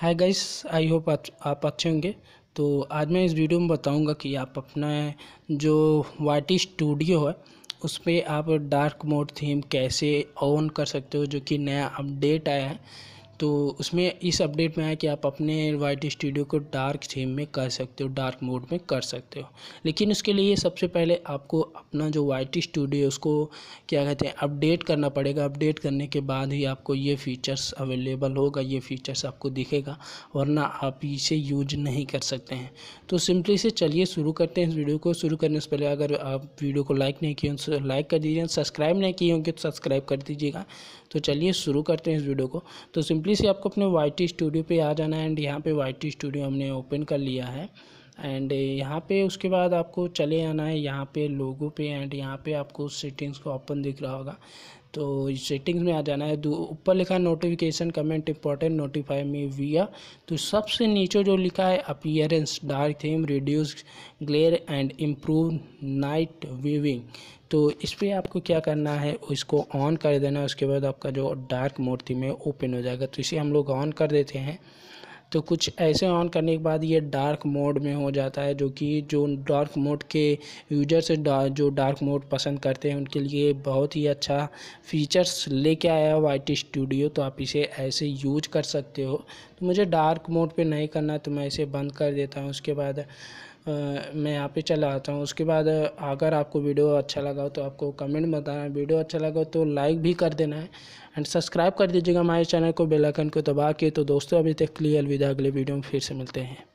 hi guys I hope आप आप अच्छे होंगे तो आज मैं इस वीडियो में बताऊंगा कि आप अपना जो वाइट स्टूडियो है उस पर आप डार्क मोड थीम कैसे ऑन कर सकते हो जो कि नया अपडेट आया है तो उसमें इस अपडेट में आया कि आप अपने वाइट स्टूडियो को डार्क थीम में कर सकते हो डार्क मोड में कर सकते हो लेकिन उसके लिए सबसे पहले आपको अपना जो वाइट स्टूडियो उसको क्या कहते हैं अपडेट करना पड़ेगा अपडेट करने के बाद ही आपको ये फ़ीचर्स अवेलेबल होगा ये फ़ीचर्स आपको दिखेगा वरना आप इसे यूज नहीं कर सकते हैं तो सिंपली से चलिए शुरू करते हैं इस वीडियो को शुरू करने से पहले अगर आप वीडियो को लाइक नहीं किए तो लाइक कर दीजिए सब्सक्राइब नहीं किए होंगे तो सब्सक्राइब कर दीजिएगा तो चलिए शुरू करते हैं इस वीडियो को तो सिंपली सिंपली से आपको अपने वाई टी स्टूडियो पे आ जाना है एंड यहाँ पे वाई टी स्टूडियो हमने ओपन कर लिया है एंड uh, यहाँ पे उसके बाद आपको चले आना है यहाँ पे लोगो पे एंड यहाँ पे आपको सेटिंग्स का ओपन दिख रहा होगा तो सेटिंग्स में आ जाना है ऊपर लिखा है notification comment important notify me via तो सबसे नीचे जो लिखा है appearance dark theme reduce glare and improve night viewing तो इस पर आपको क्या करना है इसको ऑन कर देना है उसके बाद आपका जो डार्क मोड थीम है ओपन हो जाएगा तो इसे हम लोग ऑन कर देते हैं तो कुछ ऐसे ऑन करने के बाद ये डार्क मोड में हो जाता है जो कि जो डार्क मोड के यूजर्स जो डार्क मोड पसंद करते हैं उनके लिए बहुत ही अच्छा फीचर्स लेके आया है वाइट स्टूडियो तो आप इसे ऐसे यूज कर सकते हो तो मुझे डार्क मोड पे नहीं करना तो मैं इसे बंद कर देता हूँ उसके बाद मैं यहाँ पे चला आता हूँ उसके बाद अगर आपको वीडियो अच्छा लगा हो तो आपको कमेंट बताना वीडियो अच्छा लगा हो तो लाइक भी कर देना है एंड सब्सक्राइब कर दीजिएगा हमारे चैनल को बेलाइकन को दबा के तो दोस्तों अभी तक लिए अलविदा अगले वीडियो में फिर से मिलते हैं